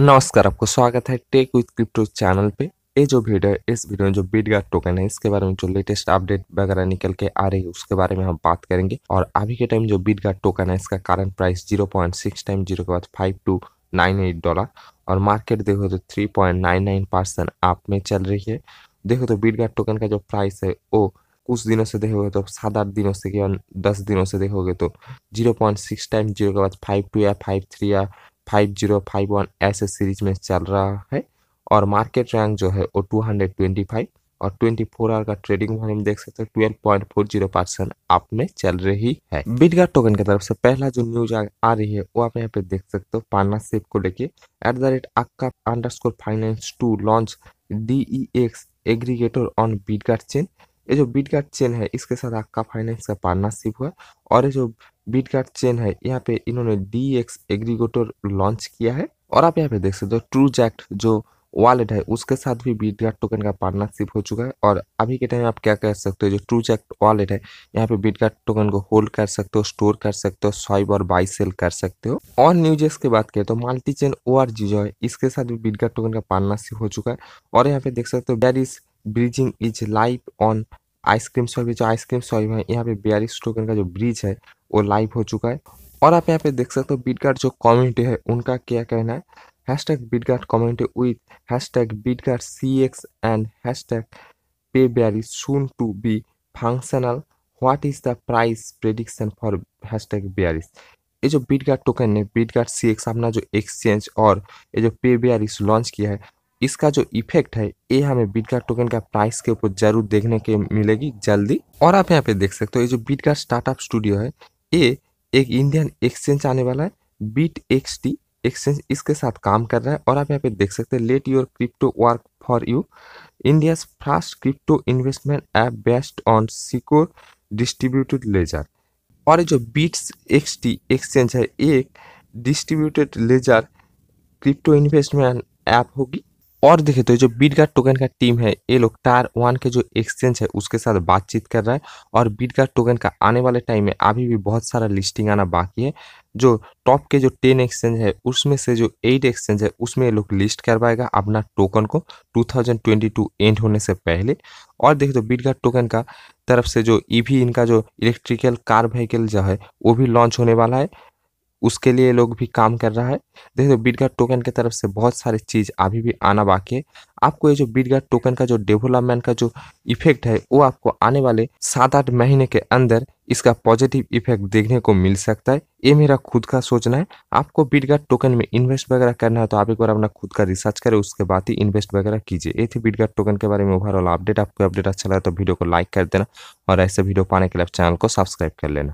नमस्कार आपको स्वागत है टेक विथ क्रिप्टो चैनल पे ये जो वीडियो है इस वीडियो में जो बीटगार्ड टोकन है इसके बारे में जो लेटेस्ट अपडेट वगैरह निकल के आ रही है उसके बारे में हम बात करेंगे और अभी के टाइम जो बीटगार्ड टोकन है इसका current price zero point six time zero के बाद five two nine eight dollar और मार्केट देखो तो three point nine nine percent आप में चल रही है देखो तो गार्ड टोकन का जो प्राइस है वो कुछ दिनों से देखोगे तो सात आठ दिनों से दस दिनों से देखोगे तो zero point six time zero के बाद फाइव टू या फाइव थ्री या फाइव जीरो फाइव वन ऐसे सीरीज में चल रहा है और मार्केट रैंक जो है वो टू हंड्रेड ट्वेंटी फाइव और 24 फोर आवर का ट्रेडिंग वॉल्यूम देख सकते हैं twelve point four zero percent आप में चल रही है बिटगार्ड टोकन की तरफ से पहला जो न्यूज आ, रही है वो आप यहाँ पे देख सकते हो पार्टनरशिप को लेके at the rate akka underscore finance to launch D X aggregator on Bitgert chain ये जो बिटगार्ड चेन है इसके साथ अक्का फाइनेंस का पार्टनरशिप हुआ और ये जो बीट का चेन है यहाँ पे इन्होंने डी एक्स एग्रीगोटर लॉन्च किया है और आप यहाँ पे देख सकते हो ट्रू जैक्ट जो वॉलेट है उसके साथ भी बीट गार्ड टोकन का पार्टनरशिप हो चुका है और अभी के टाइम आप क्या कर सकते हो जो ट्रू जैक्ट वॉलेट है यहाँ पे बीट गार्ड टोकन को होल्ड कर सकते हो स्टोर कर सकते हो स्वाइप और बाई सेल कर सकते हो और न्यूजेस की बात करें तो multi chain O R G जो है इसके साथ भी बीट गार्ड टोकन का पार्टनरशिप हो चुका है और यहाँ पे देख सकते हो that is bridging is live on ice cream shop भी जो आइसक्रीम शॉप है यहाँ पे बयालीस टोकन का जो ब्रिज है वो लाइव हो चुका है और आप यहाँ पे देख सकते हो बीटगार्ड जो कम्युनिटी है उनका क्या कहना है hashtag Bitgert community with hashtag Bitgert C X and hashtag पे बयारी soon to be functional what is the price prediction for hashtag बयारिस ये जो बीटगार्ड टोकन है बीटगार्ड सी एक्स अपना जो एक्सचेंज और ये जो पे बयारिस लॉन्च किया है इसका जो इफेक्ट है ये हमें बीटगार्ड टोकन का प्राइस के ऊपर जरूर देखने के मिलेगी जल्दी और आप यहाँ पे देख सकते हो ये जो बीटगार्ड स्टार्टअप स्टूडियो है ये एक इंडियन एक्सचेंज आने वाला है बीट एक्स एक्सचेंज इसके साथ काम कर रहा है और आप यहाँ पे देख सकते हैं let your crypto work for you India first crypto investment app based on secure distributed ledger और ये जो बीट्स एक्स टी एक्सचेंज है एक distributed ledger crypto investment app होगी और देखे तो जो बीटगार्ड टोकन का टीम है ये लोग टार वन के जो एक्सचेंज है उसके साथ बातचीत कर रहा है और बीटगार्ड टोकन का आने वाले टाइम में अभी भी बहुत सारा लिस्टिंग आना बाकी है जो टॉप के जो टेन एक्सचेंज है उसमें से जो एट एक्सचेंज है उसमें ये लोग लिस्ट करवाएगा अपना टोकन को 2022 एंड होने से पहले और देखिए तो बीटगार्ड टोकन का तरफ से जो ई इनका जो इलेक्ट्रिकल कार व्हीकल जो है वो भी लॉन्च होने वाला है उसके लिए लोग भी काम कर रहा है देखिए गार्ड टोकन के तरफ से बहुत सारी चीज़ अभी भी आना बाकी है आपको ये जो गार्ड टोकन का जो डेवलपमेंट का जो इफेक्ट है वो आपको आने वाले सात आठ महीने के अंदर इसका पॉजिटिव इफेक्ट देखने को मिल सकता है ये मेरा खुद का सोचना है आपको गार्ड टोकन में इन्वेस्ट वगैरह करना है तो आप एक बार अपना खुद का रिसर्च करें उसके बाद ही इन्वेस्ट वगैरह कीजिए ये थी गार्ड टोकन के बारे में ओवरऑल अपडेट आपको अपडेट अच्छा लगा तो वीडियो को लाइक कर देना और ऐसे वीडियो पाने के लिए चैनल को सब्सक्राइब कर लेना